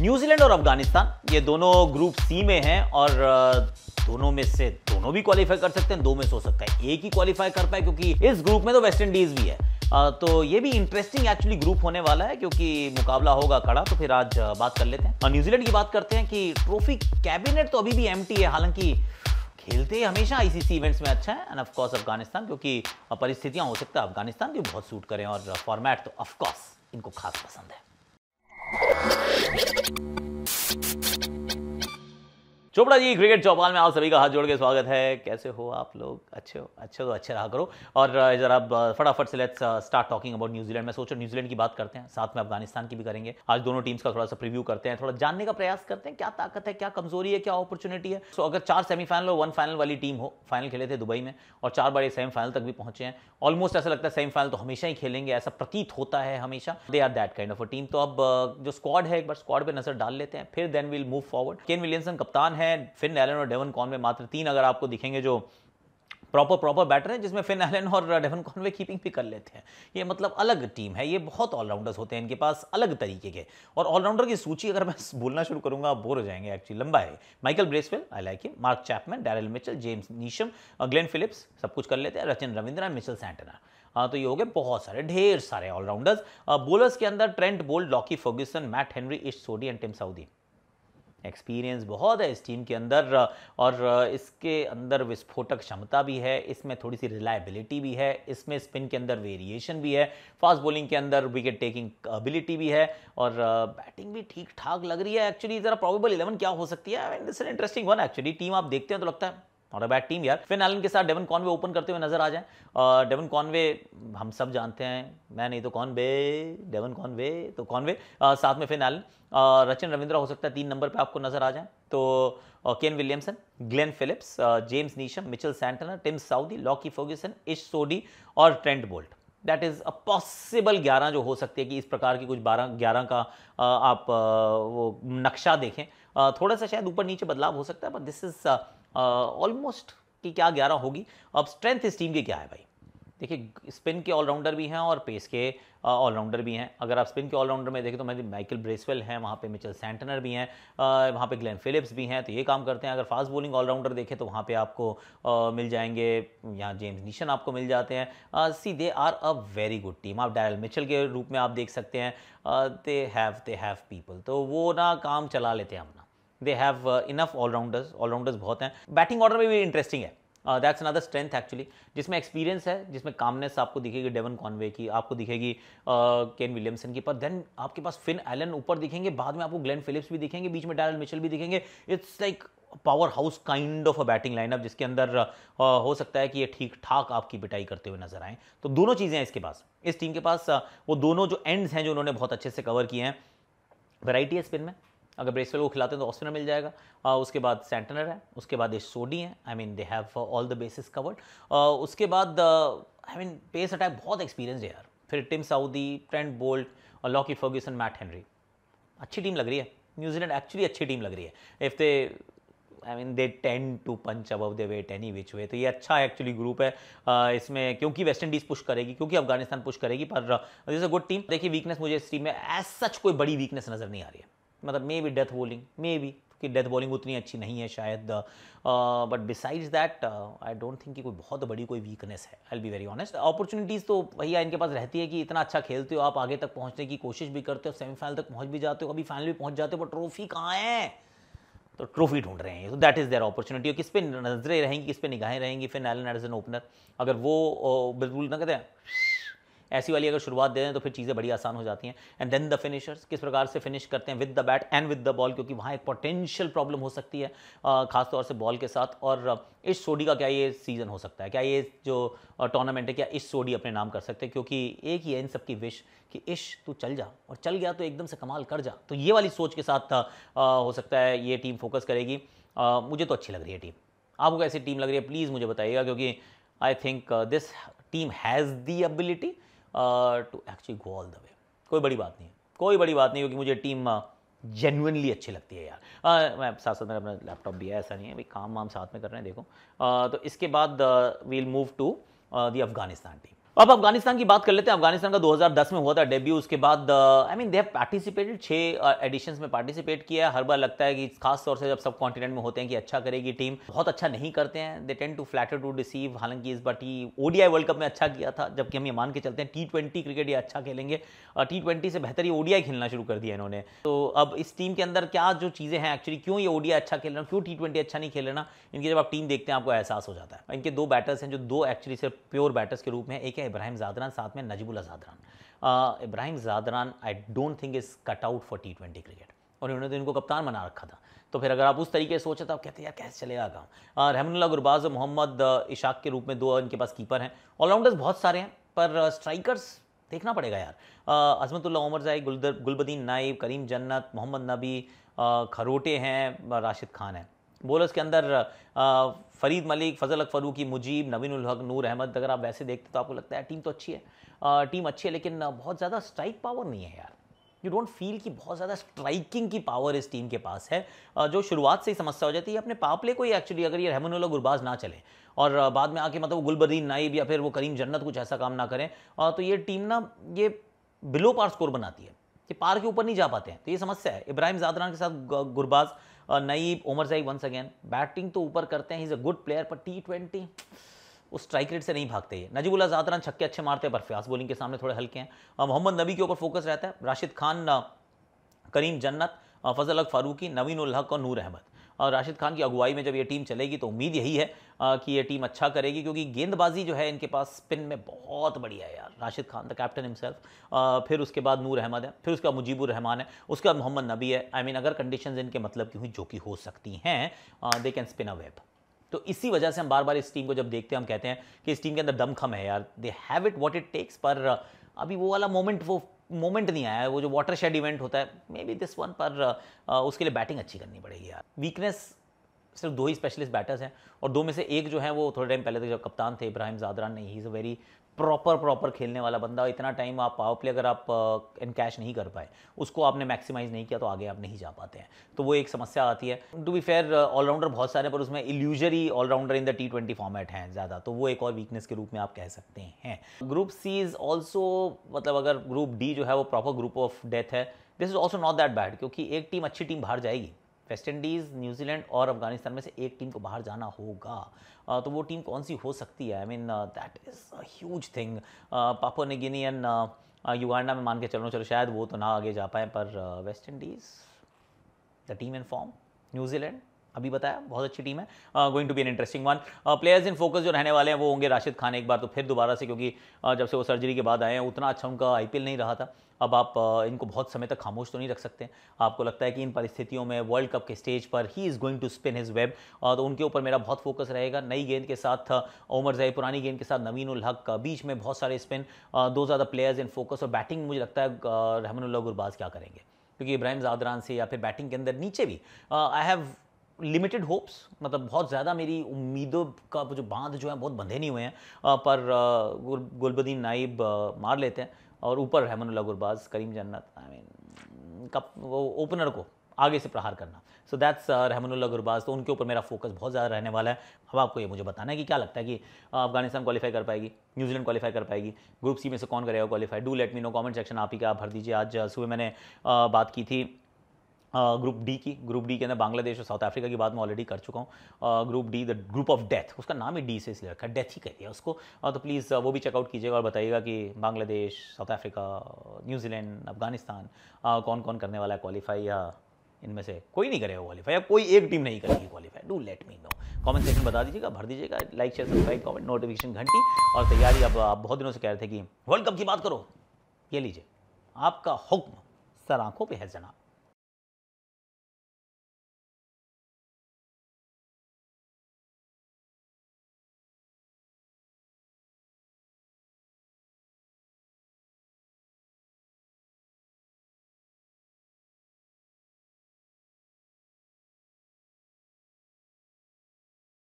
New Zealand और अफगानिस्तान ये दोनों ग्रुप सी में हैं और दोनों में से दोनों भी क्वालिफाई कर सकते हैं दो में से हो सकता है एक ही क्वालिफाई कर पाए क्योंकि इस ग्रुप में तो वेस्ट इंडीज भी है तो ये भी इंटरेस्टिंग एक्चुअली ग्रुप होने वाला है क्योंकि मुकाबला होगा कड़ा तो फिर आज बात कर लेते हैं और न्यूजीलैंड की बात करते हैं कि ट्रॉफी कैबिनेट तो अभी भी एम है हालांकि खेलते हमेशा आईसीसी इवेंट्स में अच्छा है एंड कोर्स अफगानिस्तान क्योंकि परिस्थितियां हो सकता है अफगानिस्तान की बहुत सूट करें और फॉर्मेट तो ऑफकोर्स इनको खास पसंद है you चोपड़ा जी क्रिकेट चौपाल में आप सभी का हाथ जोड़ के स्वागत है कैसे हो आप लोग अच्छे हो अच्छे तो अच्छे रहा करो और जरा फटाफट से let's start talking about New Zealand मैं सोचो न्यूजीलैंड की बात करते हैं साथ में अफगानिस्तान की भी करेंगे आज दोनों टीम्स का थोड़ा सा प्रीव्यू करते हैं थोड़ा जानने का प्रयास करते हैं क्या ताकत है क्या कमजोरी है क्या अपॉर्चुनिटी है सो अगर चार सेमीफाइनल और वन फाइनल वाली टीम हो फाइनल खेले थे दुबई में और चार बार सेमीफाइनल तक भी पहुंचे हैं ऑलमोस्ट ऐसा लगता है सेमीफाइनल तो हमेशा ही खेलेंगे ऐसा प्रतीत होता है हमेशा they are that kind of a team तो अब जो स्क्वाड है एक बार स्क्वाड पर नजर डाल लेते हैं फिर then will move forward Kane Williamson कप्तान है फिन एलन और डेवन कॉनवे मात्र तीन अगर आपको दिखेंगे जो प्रॉपर प्रॉपर बैटर है जिसमें फिन एलन और डेवन कॉनवे कीपिंग भी कर लेते हैं ये मतलब अलग टीम है ये बहुत ऑलराउंडर्स होते हैं इनके पास अलग तरीके के और ऑलराउंडर की सूची अगर मैं बोलना शुरू करूंगा बोर हो जाएंगे एक्चुअली लंबा है Michael Bracewell I like him Mark Chapman Daryl Mitchell James Neesham Glenn Phillips सब कुछ कर लेते हैं रचिन रविंद्र मिचल सैंटना हाँ तो ये हो गए बहुत सारे ढेर सारे ऑलराउंडर्स बोलर्स uh, के अंदर Trent Boult Lockie Ferguson Matt Henry Ish Sodhi and Tim Southee experience बहुत है इस टीम के अंदर और इसके अंदर विस्फोटक क्षमता भी है इसमें थोड़ी सी रिलायबिलिटी भी है इसमें स्पिन के अंदर वेरिएशन भी है फास्ट बॉलिंग के अंदर विकेट टेकिंग एबिलिटी भी है और बैटिंग भी ठीक ठाक लग रही है एक्चुअली ज़रा प्रॉबेबल इलेवन क्या हो सकती है this interesting one actually team आप देखते हैं तो लगता है नॉट अ बैड टीम यार फिन एलन के साथ डेवन कॉनवे ओपन करते हुए नजर आ जाए डेवन कॉनवे हम सब जानते हैं मैं नहीं तो बे डेवन कॉनवे तो कॉनवे साथ में फिन एलन रचिन रविंद्रा हो सकता है तीन नंबर पे आपको नजर आ जाए तो Kane Williamson Glenn Phillips James Neesham Mitchell Santner Tim Southee Lockie Ferguson Ish Sodhi और Trent Boult that is a possible ग्यारह जो हो सकती है कि इस प्रकार की कुछ बारह ग्यारह का आप वो नक्शा देखें थोड़ा सा शायद ऊपर नीचे बदलाव हो सकता है बट दिस इज़ ऑलमोस्ट की क्या ग्यारह होगी अब स्ट्रेंथ इस टीम की क्या है भाई देखिए स्पिन के ऑलराउंडर भी हैं और पेस के ऑलराउंडर भी हैं अगर आप स्पिन के ऑलराउंडर में देखें तो मैं माइकल ब्रेसवेल हैं वहाँ पे मिचल सेंटनर भी हैं वहाँ पे ग्लेन फिलिप्स भी हैं तो ये काम करते हैं अगर फास्ट बॉलिंग ऑलराउंडर देखें तो वहाँ पे आपको आ, मिल जाएंगे यहाँ जेम्स नीशन आपको मिल जाते हैं see they are a very good team आप डायल मिचल के रूप में आप देख सकते हैं they have they have people तो वो ना काम चला लेते हैं हम they have enough allrounders allrounders बहुत हैं बैटिंग ऑर्डर में भी इंटरेस्टिंग है दैट्स अनदर स्ट्रेंथ एक्चुअली जिसमें एक्सपीरियंस है जिसमें कामनेस आपको दिखेगी डेवन कॉनवे की आपको दिखेगी केन uh, विलियमसन की पर देन आपके पास फिन एलन ऊपर दिखेंगे बाद में आपको ग्लेन फिलिप्स भी दिखेंगे बीच में डैरल मिशल भी दिखेंगे it's like power house kind of a batting lineup जिसके अंदर uh, हो सकता है कि ये ठीक ठाक आपकी पिटाई करते हुए नजर आए तो दोनों चीज़ें हैं इसके पास इस टीम के पास uh, वो दोनों जो एंड्स हैं जो उन्होंने बहुत अच्छे से कवर किए हैं वैराइटी है स्पिन में अगर ब्रेसवेल को खिलाते हैं तो ऑस्पिनर मिल जाएगा आ, उसके बाद सेंटनर है उसके बाद ये सोडी हैं I mean they have all the bases covered उसके बाद आई मीन पेस अटैक बहुत एक्सपीरियंस है यार फिर टिम साउदी ट्रेंट बोल्ट और लॉकी फर्ग्यूसन मैट हेनरी अच्छी टीम लग रही है न्यूजीलैंड एक्चुअली अच्छी टीम लग रही है if they I mean they tend to punch above their weight any which way तो ये अच्छा एक्चुअली ग्रुप है इसमें क्योंकि वेस्ट इंडीज़ पुश करेगी क्योंकि अफगानिस्तान पुश करेगी पर दिस अ गुड टीम देखिए वीकनेस मुझे इस टीम में एज सच कोई बड़ी वीकनेस नज़र नहीं आ रही है मतलब maybe death bowling maybe कि डेथ बॉलिंग उतनी अच्छी नहीं है शायद but besides that I don't think कि कोई बहुत बड़ी कोई वीकनेस है I be very honest opportunities तो भैया इनके पास रहती है कि इतना अच्छा खेलते हो आप आगे तक पहुंचने की कोशिश भी करते हो सेमीफाइनल तक पहुंच भी जाते हो अभी फाइनल भी पहुंच जाते हो बट ट्रॉफी कहाँ है तो ट्रॉफी ढूंढ रहे हैं तो दैट इज़ देयर अपॉर्चुनिटी किस पे नजरें रहेंगी किस पे निगाहें रहेंगी फिर एलन एडसन ओपनर अगर वो uh, बिल्कुल ना कहते हैं ऐसी वाली अगर शुरुआत दे दें तो फिर चीज़ें बड़ी आसान हो जाती हैं एंड देन द फिनिशर्स किस प्रकार से फिनिश करते हैं with the bat and with the ball क्योंकि वहाँ एक पोटेंशियल प्रॉब्लम हो सकती है खासतौर से बॉल के साथ और इस सोडी का क्या ये सीज़न हो सकता है क्या ये जो टूर्नामेंट है क्या इस सोडी अपने नाम कर सकते हैं क्योंकि एक ही है इन सब की विश कि इश तू चल जा और चल गया तो एकदम से कमाल कर जा तो ये वाली सोच के साथ आ, हो सकता है ये टीम फोकस करेगी आ, मुझे तो अच्छी लग रही है टीम आपको कैसी टीम लग रही है प्लीज़ मुझे बताइएगा क्योंकि I think this team has the ability to actually go all the way कोई बड़ी बात नहीं है कोई बड़ी बात नहीं क्योंकि मुझे टीम जेनुनली अच्छी लगती है यार मैं साथ साथ मेरा अपना लैपटॉप भी है ऐसा नहीं है भाई काम वाम साथ में कर रहे हैं देखो आ, तो इसके बाद we'll move to the Afghanistan team अब अफगानिस्तान की बात कर लेते हैं अफगानिस्तान का 2010 में हुआ था डेब्यू उसके बाद I mean they have participated छः एडिशंस में पार्टिसिपेट किया है हर बार लगता है कि खास तौर से जब सब कॉन्टिनेंट में होते हैं कि अच्छा करेगी टीम बहुत अच्छा नहीं करते हैं they tend to flatter to deceive हालांकि इस बार टी ओडीआई वर्ल्ड कप में अच्छा किया था जबकि हम ये मान के चलते हैं टी ट्वेंटी क्रिकेट ये अच्छा खेलेंगे और टी ट्वेंटी से बेहतर ही ओडीआई खेलना शुरू कर दिया इन्होंने तो अब इस टीम के अंदर क्या जो चीज़ें हैं एक्चुअली क्यों ये ओडीआई अच्छा खेल रहा क्यों टी ट्वेंटी अच्छा नहीं खेल रहा इनकी जब आप टीम देखते हैं आपको एहसास हो जाता है इनके दो बैटर्स हैं जो दो एक्चुअली सिर्फ प्योर बैटर्स के रूप में एक है इब्राहिम जादरान साथ में Najibullah Zadran Ibrahim Zadran I don't think is cut out for T twenty cricket और उन्होंने तो इनको कप्तान बना रखा था तो फिर अगर आप उस तरीके से सोचे तो आप कहते हैं यार कैसे चलेगा काम रहमनुल्ला गुरबाज मोहम्मद इशाक के रूप में दो इनके पास कीपर हैं ऑलराउंडर्स बहुत सारे हैं पर स्ट्राइकर्स देखना पड़ेगा यार अजमतुल्ला उमर जाए गुलदर गुलबदीन नाइब करीम जन्नत मोहम्मद नबी खरोटे हैं राशिद खान हैं बोलर्स के अंदर फरीद मलिक फजल अक फरूकी मुजीब नवीन हक नूर अहमद अगर आप वैसे देखते तो आपको लगता है टीम तो अच्छी है टीम अच्छी है लेकिन बहुत ज़्यादा स्ट्राइक पावर नहीं है यार यू डोंट फील कि बहुत ज़्यादा स्ट्राइकिंग की पावर इस टीम के पास है जो शुरुआत से ही समस्या हो जाती है अपने पापले को ही एक्चुअली अगर ये रहमनुल्ला गुरबाज ना चले और बाद में आके मतलब गुलबदीन नाइब या फिर वो करीम जन्नत कुछ ऐसा काम ना करें तो ये टीम ना ये बिलो पार स्कोर बनाती है कि पार के ऊपर नहीं जा पाते हैं तो ये समस्या है इब्राहिम जादरान के साथ गुरबाज नईब उमर जई वंस अगेन बैटिंग तो ऊपर करते हैं इज अ गुड प्लेयर पर टी ट्वेंटी उस स्ट्राइक रेट से नहीं भागते ये नजीबुल्ला ज़ातरान छक्के अच्छे मारते हैं पर फ्यास बॉलिंग के सामने थोड़े हल्के हैं uh, मोहम्मद नबी के ऊपर फोकस रहता है राशिद खान uh, करीम जन्नत uh, फजल अक फारूकी नवीन उल्हक और नूर अहमद और राशिद खान की अगुवाई में जब ये टीम चलेगी तो उम्मीद यही है कि ये टीम अच्छा करेगी क्योंकि गेंदबाजी जो है इनके पास स्पिन में बहुत बढ़िया है यार Rashid Khan the captain himself फिर उसके बाद नूर अहमद है फिर उसका मुजीबुर रहमान है उसका मोहम्मद नबी है आई मीन अगर कंडीशन इनके मतलब की हुई जो कि हो सकती हैं they can spin a web तो इसी वजह से हम बार बार इस टीम को जब देखते हैं हम कहते हैं कि इस टीम के अंदर दमखम है यार they have it what it takes पर अभी वो वाला मोमेंट वो मोमेंट नहीं आया है वो जो वाटर शेड इवेंट होता है मे बी दिस वन पर उसके लिए बैटिंग अच्छी करनी पड़ेगी यार वीकनेस सिर्फ दो ही स्पेशलिस्ट बैटर्स हैं और दो में से एक जो है वो थोड़े टाइम पहले तक जब कप्तान थे इब्राहिम जादरान नहीं is a very proper proper खेलने वाला बंदा इतना टाइम आप पावर प्ले अगर आप कैश uh, नहीं कर पाए उसको आपने मैक्सिमाइज नहीं किया तो आगे आप नहीं जा पाते हैं तो वो एक समस्या आती है टू बी फेयर ऑलराउंडर बहुत सारे पर उसमें illusory all rounder in the T twenty format हैं ज़्यादा तो वो एक और वीकनेस के रूप में आप कह सकते हैं ग्रुप सी इज़ ऑल्सो मतलब अगर ग्रुप डी जो है वो प्रॉपर ग्रुप ऑफ डेथ है this is also not that bad क्योंकि एक टीम अच्छी टीम बाहर जाएगी वेस्ट इंडीज़ न्यूजीलैंड और अफगानिस्तान में से एक टीम को बाहर जाना होगा तो वो टीम कौन सी हो सकती है I mean that is a huge thing Papua new Guinean Uganda में मान के चलो चलो शायद वो तो ना आगे जा पाए पर West Indies the team in form New Zealand अभी बताया बहुत अच्छी टीम है going to be an interesting one players in focus जो रहने वाले हैं वो होंगे राशिद खान एक बार तो फिर दोबारा से क्योंकि uh, जब से वो सर्जरी के बाद आए हैं उतना अच्छा उनका आई नहीं रहा था अब आप uh, इनको बहुत समय तक खामोश तो नहीं रख सकते आपको लगता है कि इन परिस्थितियों में वर्ल्ड कप के स्टेज पर ही is going to spin his web तो उनके ऊपर मेरा बहुत फोकस रहेगा नई गेंद के साथ उमर जय पुरानी गेंद के साथ नवीन उल हक बीच में बहुत सारे स्पिन दो ज़्यादा प्लेयर्स इन फोकस और बैटिंग मुझे लगता है रहमानुल्लाह गुरबाज क्या करेंगे क्योंकि इब्राहिम जादरान से या फिर बैटिंग के अंदर नीचे भी आई हैव लिमिटेड होप्स मतलब बहुत ज़्यादा मेरी उम्मीदों का जो बांध जो है बहुत बंधे नहीं हुए हैं पर गुलबदीन नाइब मार लेते हैं और ऊपर Rahmanullah Gurbaz Karim Janat I mean cup वो ओपनर को आगे से प्रहार करना सो दैट्स रहमानुल्ला गुरबाज तो उनके ऊपर मेरा फोकस बहुत ज़्यादा रहने वाला है अब आपको ये मुझे बताना है कि क्या लगता है कि अफगानिस्तान क्वालिफाई कर पाएगी न्यूजीलैंड क्वालिफाई कर पाएगी ग्रुप सी में से कौन करेगा qualify do let me know comment section आप ही का भर दीजिए आज सुबह मैंने बात की थी ग्रुप डी की ग्रुप डी के अंदर बांग्लादेश और साउथ अफ्रीका की बात मैं ऑलरेडी कर चुका हूँ group D the group of death उसका नाम ही डी से इसलिए रखा है डेथ ही कह दिया उसको तो प्लीज़ वो भी चेकआउट कीजिएगा और बताइएगा कि Bangladesh south Africa New Zealand Afghanistan कौन कौन करने वाला है क्वालिफाई या इनमें से कोई नहीं करेगा क्वालिफाई या कोई एक टीम नहीं करेगी qualify do let me know comment section बता दीजिएगा भर दीजिएगा like share subscribe comment notification घंटी और तैयारी अब आप बहुत दिनों से कह रहे थे कि वर्ल्ड कप की बात करो ये लीजिए आपका हुक्म सर आंखों पर है जनाब